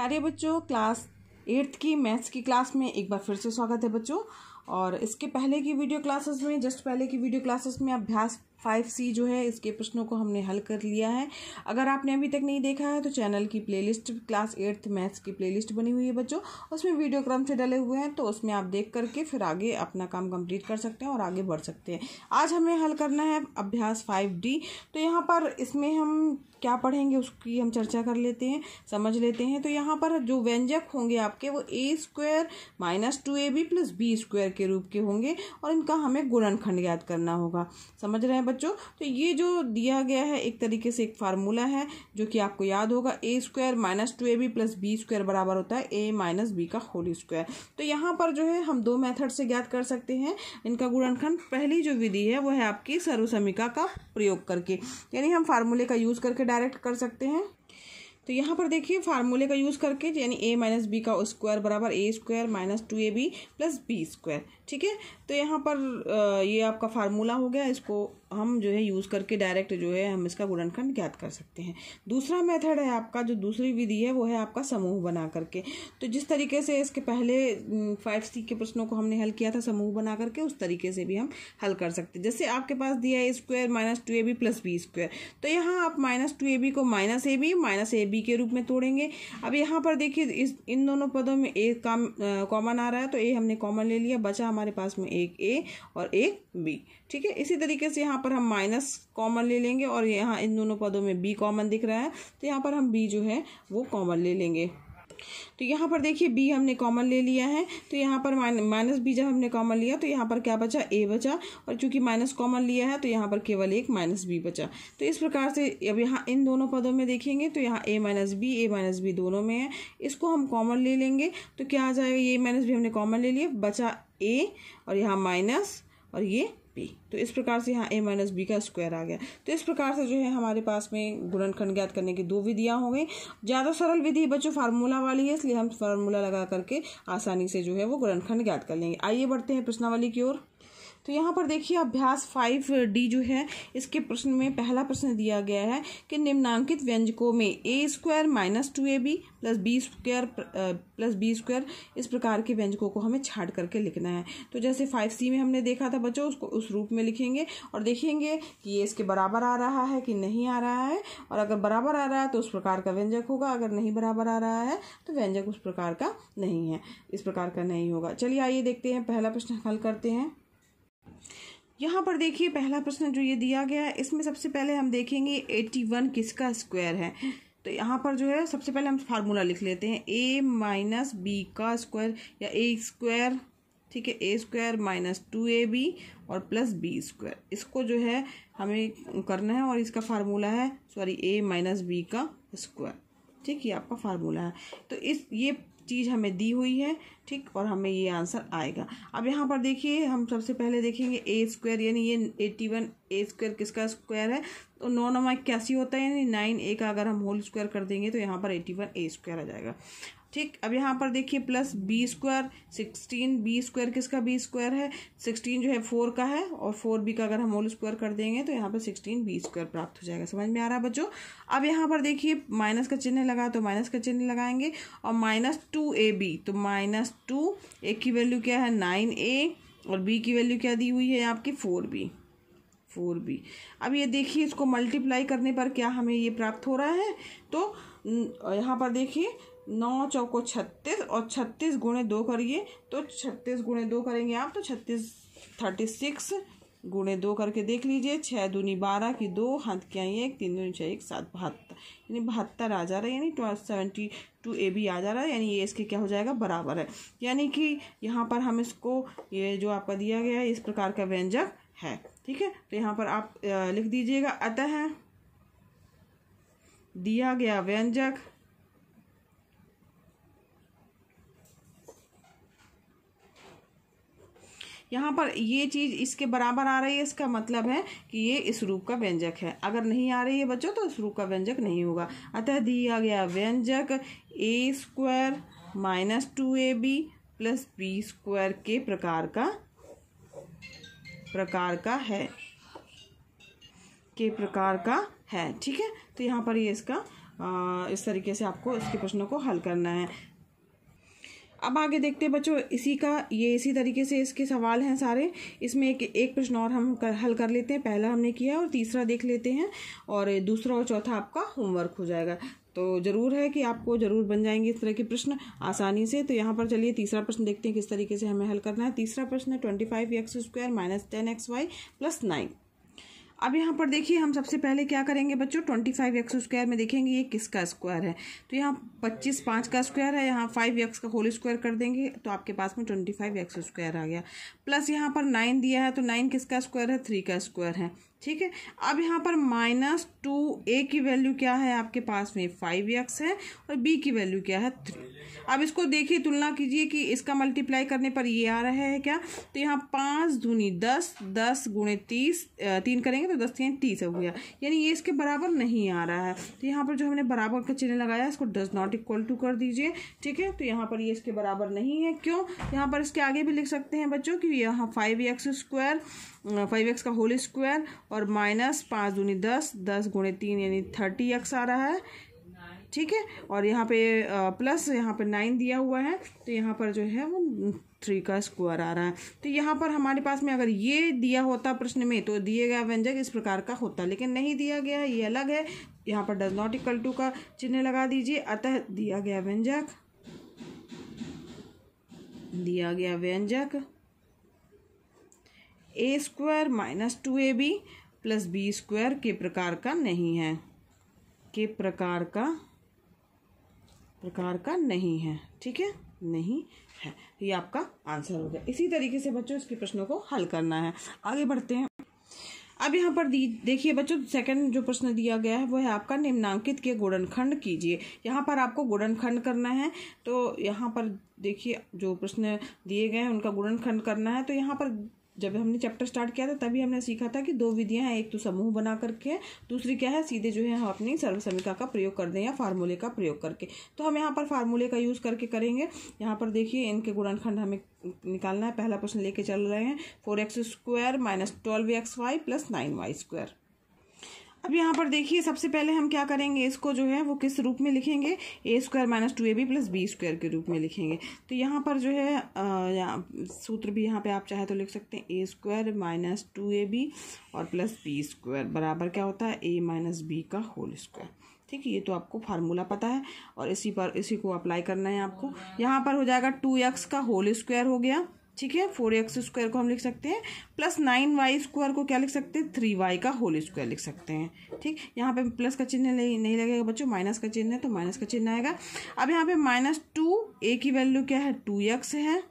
प्यारे बच्चों class eighth की मैथ्स की क्लास में एक बार फिर से स्वागत है बच्चों और इसके पहले की वीडियो क्लासेस में जस्ट पहले की वीडियो क्लासेस में अभ्यास फाइव सी जो है इसके प्रश्नों को हमने हल कर लिया है अगर आपने अभी तक नहीं देखा है तो चैनल की प्लेलिस्ट क्लास एट्थ मैथ्स की प्लेलिस्ट बनी हुई है बच्चों उसमें वीडियो क्रम से डले हुए हैं तो उसमें आप देख करके फिर आगे अपना काम कंप्लीट कर सकते हैं और आगे बढ़ सकते हैं आज हमें हल करना है अभ्यास फाइव डी तो यहाँ पर इसमें हम क्या पढ़ेंगे उसकी हम चर्चा कर लेते हैं समझ लेते हैं तो यहाँ पर जो व्यंजक होंगे आपके वो a square minus two a b plus b square के रूप के होंगे और इनका हमें गुणनखंड याद करना होगा समझ रहे हैं बच्चों तो ये जो दिया गया है एक तरीके से एक फार्मूला है जो कि आपको याद होगा a square minus two a b plus b square बराबर होता है ए माइनस बी का होल स्क्वायर तो यहाँ पर जो है हम दो मेथड से ज्ञात कर सकते हैं इनका गुणनखंड पहली जो विधि है वो है आपकी सर्वसमिका का प्रयोग करके यानी हम फार्मूले का यूज़ करके डायरेक्ट कर सकते हैं तो यहाँ पर देखिए फार्मूले का यूज़ करके यानी a माइनस बी का स्क्वायर बराबर a square minus two a b plus b square ठीक है तो यहाँ पर ये यह आपका फार्मूला हो गया इसको हम जो है यूज़ करके डायरेक्ट जो है हम इसका गुणनखंड ज्ञात कर सकते हैं दूसरा मेथड है आपका जो दूसरी विधि है वो है आपका समूह बना करके तो जिस तरीके से इसके पहले फाइव सी के प्रश्नों को हमने हल किया था समूह बना करके उस तरीके से भी हम हल कर सकते हैं जैसे आपके पास दिया है square minus two a b plus b square तो यहाँ आप माइनस टू ए बी को minus a b minus a b के रूप में तोड़ेंगे अब यहाँ पर देखिए इस इन दोनों पदों में ए काम कॉमन आ रहा है तो ए हमने कॉमन ले लिया बचा हमारे पास में एक ए और एक बी ठीक है इसी तरीके से यहाँ यहाँ पर हम माइनस कॉमन ले लेंगे और यहाँ इन दोनों पदों में बी कॉमन दिख रहा है तो यहाँ पर हम बी जो है वो कॉमन ले लेंगे तो यहाँ पर देखिए बी हमने कॉमन ले लिया है तो यहाँ पर माइनस बी जब हमने कॉमन लिया तो यहाँ पर क्या बचा ए बचा और चूंकि माइनस कॉमन लिया है तो यहाँ पर केवल एक माइनस बी बचा तो इस प्रकार से अब यहाँ इन दोनों पदों में देखेंगे तो यहाँ a minus b a minus b दोनों में है इसको हम कॉमन ले लेंगे तो क्या आ जाएगा ए माइनस बी हमने कॉमन ले लिया बचा ए और यहाँ माइनस और ये पी तो इस प्रकार से यहाँ ए माइनस बी का स्क्वायर आ गया तो इस प्रकार से जो है हमारे पास में गुणनखंड ज्ञात करने की दो विधियाँ हो गई ज़्यादा सरल विधि बच्चों फार्मूला वाली है इसलिए हम फार्मूला लगा करके आसानी से जो है वो गुणनखंड ज्ञात कर लेंगे आइए बढ़ते हैं प्रश्नावली की ओर तो यहाँ पर देखिए अभ्यास फाइव डी जो है इसके प्रश्न में पहला प्रश्न दिया गया है कि निम्नांकित व्यंजकों में a square minus two a b plus b square plus b square इस प्रकार के व्यंजकों को हमें छाट करके लिखना है तो जैसे फाइव सी में हमने देखा था बच्चों उसको उस रूप में लिखेंगे और देखेंगे कि ये इसके बराबर आ रहा है कि नहीं आ रहा है और अगर बराबर आ रहा है तो उस प्रकार का व्यंजक होगा अगर नहीं बराबर आ रहा है तो व्यंजक उस प्रकार का नहीं है इस प्रकार का नहीं होगा चलिए आइए देखते हैं पहला प्रश्न हल करते हैं यहाँ पर देखिए पहला प्रश्न जो ये दिया गया है इसमें सबसे पहले हम देखेंगे एट्टी वन किसका स्क्वायर है तो यहाँ पर जो है सबसे पहले हम फार्मूला लिख लेते हैं ए माइनस बी का स्क्वायर या ए स्क्वायर ठीक है a square minus two a b और प्लस बी स्क्वायर इसको जो है हमें करना है और इसका फार्मूला है सॉरी ए माइनस बी का स्क्वायर ठीक है आपका फार्मूला है तो इस ये चीज़ हमें दी हुई है ठीक और हमें ये आंसर आएगा अब यहाँ पर देखिए हम सबसे पहले देखेंगे ए स्क्वायर यानी ये एट्टी वन ए स्क्वायर किसका स्क्वायर है तो नौ नौ इक्यासी होता है यानी नाइन ए का अगर हम होल स्क्वायर कर देंगे तो यहाँ पर एट्टी वन ए स्क्वायर आ जाएगा ठीक अब यहाँ पर देखिए plus b square sixteen b square किसका बी स्क्वायर है सिक्सटीन जो है फोर का है और फोर बी का अगर हम होल स्क्वायर कर देंगे तो यहाँ पर सिक्सटीन बी स्क्वायर प्राप्त हो जाएगा समझ में आ रहा है बच्चों अब यहाँ पर देखिए माइनस का चिन्ह लगा तो माइनस का चिन्ह लगाएंगे और माइनस टू ए बी तो माइनस टू ए की वैल्यू क्या है नाइन ए और बी की वैल्यू क्या दी हुई है आपकी फोर बी फोर बी अब ये देखिए इसको मल्टीप्लाई करने पर क्या हमें ये प्राप्त हो रहा है तो यहाँ पर देखिए नौ चौको छत्तीस और छत्तीस गुणे दो करिए तो छत्तीस गुणे दो करेंगे आप तो छत्तीस थर्टी सिक्स गुणे दो करके देख लीजिए छः दूनी बारह की दो हाथ की आई एक तीन दूनी छः एक सात बहत्तर यानी बहत्तर आ जा रहा है यानी ट्व सेवेंटी टू ए बी आ जा रहा है यानी ये इसके क्या हो जाएगा बराबर है यानी कि यहाँ पर हम इसको ये जो आपका दिया गया है इस प्रकार का व्यंजक है ठीक है तो यहाँ पर आप लिख दीजिएगा अतः दिया गया व्यंजक यहाँ पर ये चीज़ इसके बराबर आ रही है इसका मतलब है कि ये इस रूप का व्यंजक है अगर नहीं आ रही है बच्चों तो इस रूप का व्यंजक नहीं होगा अतः दिया गया व्यंजक a square minus two a b plus b square के प्रकार का प्रकार का है के प्रकार का है ठीक है तो यहाँ पर ये इसका आ, इस तरीके से आपको इसके प्रश्नों को हल करना है अब आगे देखते हैं बच्चों इसी का ये इसी तरीके से इसके सवाल हैं सारे इसमें एक एक प्रश्न और हम कर, हल कर लेते हैं पहला हमने किया और तीसरा देख लेते हैं और दूसरा और चौथा आपका होमवर्क हो जाएगा तो ज़रूर है कि आपको ज़रूर बन जाएंगे इस तरह के प्रश्न आसानी से तो यहाँ पर चलिए तीसरा प्रश्न देखते हैं किस तरीके से हमें हल करना है तीसरा प्रश्न है twenty five x square minus ten x y plus nine अब यहाँ पर देखिए हम सबसे पहले क्या करेंगे बच्चों ट्वेंटी फाइव एक्स स्क्वायर में देखेंगे ये किसका स्क्वायर है तो यहाँ पच्चीस पाँच का स्क्वायर है यहाँ फाइव एक्स का होल स्क्वायर कर देंगे तो आपके पास में ट्वेंटी फाइव एक्स स्क्वायर आ गया प्लस यहाँ पर नाइन दिया है तो नाइन किसका स्क्वायर है थ्री का स्क्वायर है ठीक है अब यहाँ पर माइनस टू ए की वैल्यू क्या है आपके पास में फाइव एक्स है और बी की वैल्यू क्या है थ्री अब इसको देखिए तुलना कीजिए कि इसका मल्टीप्लाई करने पर ये आ रहा है क्या तो यहाँ पाँच धुनी दस दस गुणे तीस तीन करेंगे तो दस तीन तीस हो गया यानी ये इसके बराबर नहीं आ रहा है तो यहाँ पर जो हमने बराबर का चिन्ह लगाया इसको डज नॉट इक्वल टू कर दीजिए ठीक है तो यहाँ पर ये इसके बराबर नहीं है क्यों यहाँ पर इसके आगे भी लिख सकते हैं बच्चों कि यहाँ five x square five x का होल स्क्वायर और माइनस पाँच दूनी दस दस गुणे तीन यानी थर्टी एक्स आ रहा है ठीक है और यहाँ पे प्लस यहाँ पे नाइन दिया हुआ है तो यहाँ पर जो है वो थ्री का स्क्वायर आ रहा है तो यहाँ पर हमारे पास में अगर ये दिया होता प्रश्न में तो दिए गया व्यंजक इस प्रकार का होता लेकिन नहीं दिया गया ये अलग है यहाँ पर डज नॉट इक्वल टू का चिन्ह लगा दीजिए अतः दिया गया व्यंजक दिया गया व्यंजक a square minus two a b plus b square के प्रकार का नहीं है के प्रकार का प्रकार का नहीं है ठीक है नहीं है ये आपका आंसर हो गया इसी तरीके से बच्चों इसके प्रश्नों को हल करना है आगे बढ़ते हैं अब यहाँ पर दी देखिए बच्चों सेकंड जो प्रश्न दिया गया है वो है आपका निम्नांकित के गुणनखंड कीजिए यहाँ पर आपको गुणनखंड करना है तो यहाँ पर देखिए जो प्रश्न दिए गए हैं उनका गुणनखंड करना है तो यहाँ पर जब हमने चैप्टर स्टार्ट किया था तभी हमने सीखा था कि दो विधियां हैं एक तो समूह बना करके दूसरी क्या है सीधे जो है हम अपनी सर्वसमिका का प्रयोग कर दें या फार्मूले का प्रयोग करके तो हम यहाँ पर फार्मूले का यूज़ करके करेंगे यहाँ पर देखिए इनके गुणनखंड हमें निकालना है पहला प्रश्न लेके चल रहे हैं four x square minus twelve x y plus nine y square अब यहाँ पर देखिए सबसे पहले हम क्या करेंगे इसको जो है वो किस रूप में लिखेंगे a square minus two a b plus b square के रूप में लिखेंगे तो यहाँ पर जो है आ, सूत्र भी यहाँ पे आप चाहे तो लिख सकते हैं a square minus two a b और प्लस बी स्क्वायर बराबर क्या होता है ए माइनस बी का होल स्क्वायर ठीक है ये तो आपको फार्मूला पता है और इसी पर इसी को अप्लाई करना है आपको यहाँ पर हो जाएगा टू एक्स का होल स्क्वायर हो गया ठीक है फोर एक्स स्क्वायर को हम लिख सकते हैं प्लस नाइन वाई स्क्वायर को क्या लिख सकते हैं थ्री वाई का होल स्क्वायर लिख सकते हैं ठीक यहाँ पे प्लस का चिन्ह नहीं लगेगा बच्चों माइनस का चिन्ह है तो माइनस का चिन्ह आएगा अब यहाँ पे माइनस टू ए की वैल्यू क्या है टू एक्स है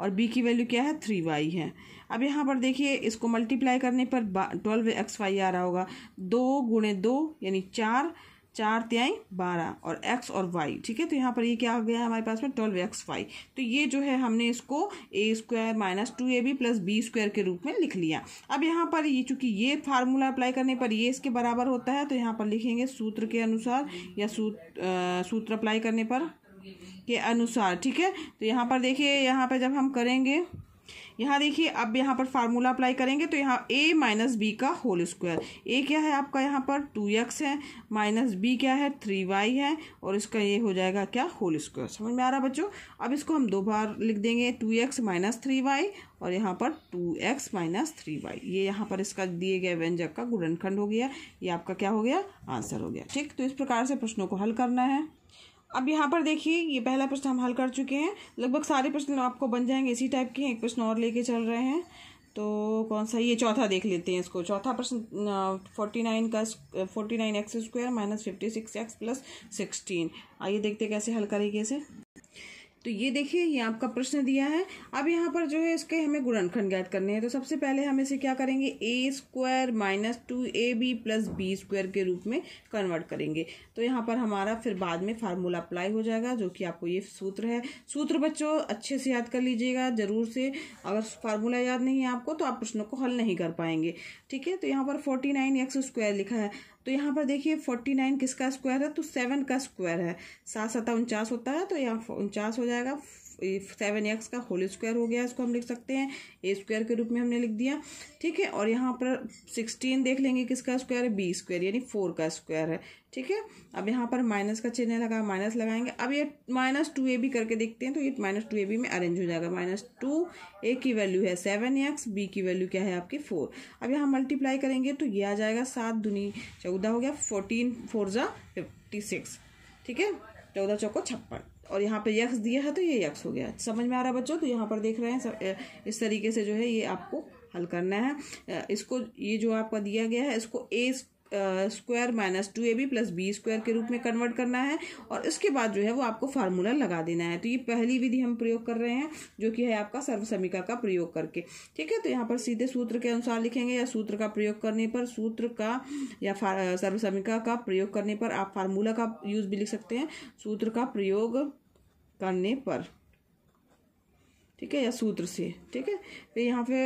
और बी की वैल्यू क्या है थ्री वाई है अब यहाँ पर देखिए इसको मल्टीप्लाई करने पर ट्वेल्व एक्स वाई आ रहा होगा दो गुणे दो यानी चार चार त्याई बारह और एक्स और वाई ठीक है तो यहाँ पर ये क्या हो गया हमारे पास में ट्वेल्व एक्स वाई तो ये जो है हमने इसको a square minus two a b plus b square के रूप में लिख लिया अब यहाँ पर ये चूंकि ये फार्मूला अप्लाई करने पर ये इसके बराबर होता है तो यहाँ पर लिखेंगे सूत्र के अनुसार या सूत्र सूत्र अप्लाई करने पर के अनुसार ठीक है तो यहाँ पर देखिए यहाँ पर जब हम करेंगे यहाँ देखिए अब यहाँ पर फार्मूला अप्लाई करेंगे तो यहाँ ए माइनस बी का होल स्क्वायर ए क्या है आपका यहाँ पर टू एक्स है माइनस बी क्या है थ्री वाई है और इसका ये हो जाएगा क्या होल स्क्वायर समझ में आ रहा बच्चों अब इसको हम दो बार लिख देंगे two x minus three y और यहाँ पर two x minus three y ये यहाँ पर इसका दिए गए व्यंजक का गुणनखंड हो गया ये आपका क्या हो गया आंसर हो गया ठीक तो इस प्रकार से प्रश्नों को हल करना है अब यहाँ पर देखिए ये पहला प्रश्न हम हल कर चुके हैं लगभग सारे प्रश्न आपको बन जाएंगे इसी टाइप के एक प्रश्न और लेके चल रहे हैं तो कौन सा ये चौथा देख लेते हैं इसको चौथा प्रश्न फोर्टी नाइन का forty nine x square minus fifty six x plus sixteen आइए देखते कैसे हल करेंगे इसे तो ये देखिए ये आपका प्रश्न दिया है अब यहाँ पर जो है इसके हमें गुणनखंड ज्ञात करने हैं तो सबसे पहले हम इसे क्या करेंगे a square minus two a b plus b square के रूप में कन्वर्ट करेंगे तो यहाँ पर हमारा फिर बाद में फार्मूला अप्लाई हो जाएगा जो कि आपको ये सूत्र है सूत्र बच्चों अच्छे से याद कर लीजिएगा ज़रूर से अगर फार्मूला याद नहीं है आपको तो आप प्रश्नों को हल नहीं कर पाएंगे ठीक है तो यहाँ पर फोर्टी नाइन एक्स स्क्वायर लिखा है तो यहाँ पर देखिए फोर्टी नाइन किसका स्क्वायर है तो सेवन का स्क्वायर है सात सत्ता उनचास होता है तो यहाँ उनचास हो जाएगा सेवन एक्स का होल स्क्वायर हो गया इसको हम लिख सकते हैं ए स्क्वायर के रूप में हमने लिख दिया ठीक है और यहाँ पर सिक्सटीन देख लेंगे किसका स्क्वायर है बी स्क्वायर यानी फोर का स्क्वायर है ठीक है अब यहाँ पर माइनस का चिन्ह लगा माइनस लगाएंगे अब ये माइनस टू ए बी करके देखते हैं तो ये माइनस टू ए बी में अरेंज हो जाएगा माइनस टू ए की वैल्यू है सेवन एक्स बी की वैल्यू क्या है आपकी फोर अब यहाँ मल्टीप्लाई करेंगे तो ये आ जाएगा सात दुनी चौदह हो गया फोर्टीन फोर जा फिफ्टी सिक्स ठीक है चौदह चौको छप्पन और यहाँ पे यक्स दिया है तो ये यक्स हो गया समझ में आ रहा है बच्चों तो यहाँ पर देख रहे हैं इस तरीके से जो है ये आपको हल करना है इसको ये जो आपका दिया गया है इसको a square minus two a b plus b square के रूप में कन्वर्ट करना है और इसके बाद जो है वो आपको फार्मूला लगा देना है तो ये पहली विधि हम प्रयोग कर रहे हैं जो कि है आपका सर्वसमिका का प्रयोग करके ठीक है तो यहाँ पर सीधे सूत्र के अनुसार लिखेंगे या सूत्र का प्रयोग करने पर सूत्र का या सर्वसमिका का प्रयोग करने पर आप फार्मूला का यूज भी लिख सकते हैं सूत्र का प्रयोग करने पर ठीक है या सूत्र से ठीक है फिर यहाँ पे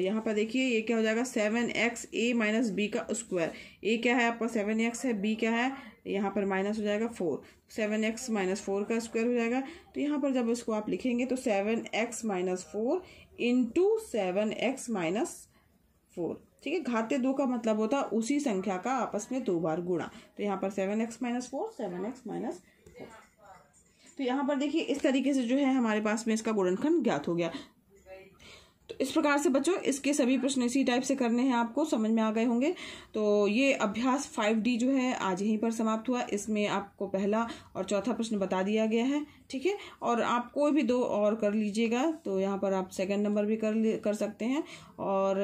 यहाँ पर देखिए ये क्या हो जाएगा seven x a minus b का स्क्वायर ए क्या है आपका सेवन एक्स है बी क्या है यहाँ पर माइनस हो जाएगा four seven x minus four का स्क्वायर हो जाएगा तो यहाँ पर जब इसको आप लिखेंगे तो seven x minus four into seven x minus four ठीक है घाते दो का मतलब होता है उसी संख्या का आपस में दो बार गुणा तो यहाँ पर seven x minus four seven x minus तो यहाँ पर देखिए इस तरीके से जो है हमारे पास में इसका गुणनखंड ज्ञात हो गया तो इस प्रकार से बच्चों इसके सभी प्रश्न इसी टाइप से करने हैं आपको समझ में आ गए होंगे तो ये अभ्यास 5D जो है आज यहीं पर समाप्त हुआ इसमें आपको पहला और चौथा प्रश्न बता दिया गया है ठीक है और आप कोई भी दो और कर लीजिएगा तो यहाँ पर आप सेकंड नंबर भी कर कर सकते हैं और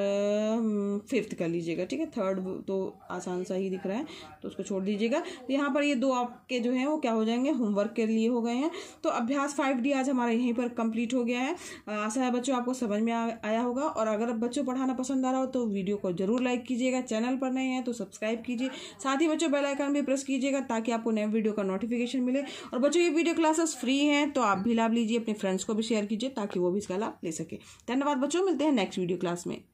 फिफ्थ कर लीजिएगा ठीक है थर्ड तो आसान सा ही दिख रहा है तो उसको छोड़ दीजिएगा तो यहाँ पर ये दो आपके जो हैं वो क्या हो जाएंगे होमवर्क के लिए हो गए हैं तो अभ्यास फाइव डी आज हमारा यहीं पर कंप्लीट हो गया है आशा है बच्चों आपको समझ में आ, आया होगा और अगर बच्चों पढ़ाना पसंद आ रहा हो तो वीडियो को जरूर लाइक कीजिएगा चैनल पर नए हैं तो सब्सक्राइब कीजिए साथ ही बच्चों बेलाइकन भी प्रेस कीजिएगा ताकि आपको नए वीडियो का नोटिफिकेशन मिले और बच्चों ये वीडियो क्लासेस फ्री फ्री है तो आप भी लाभ लीजिए अपने फ्रेंड्स को भी शेयर कीजिए ताकि वो भी इसका लाभ ले सके धन्यवाद बच्चों मिलते हैं नेक्स्ट वीडियो क्लास में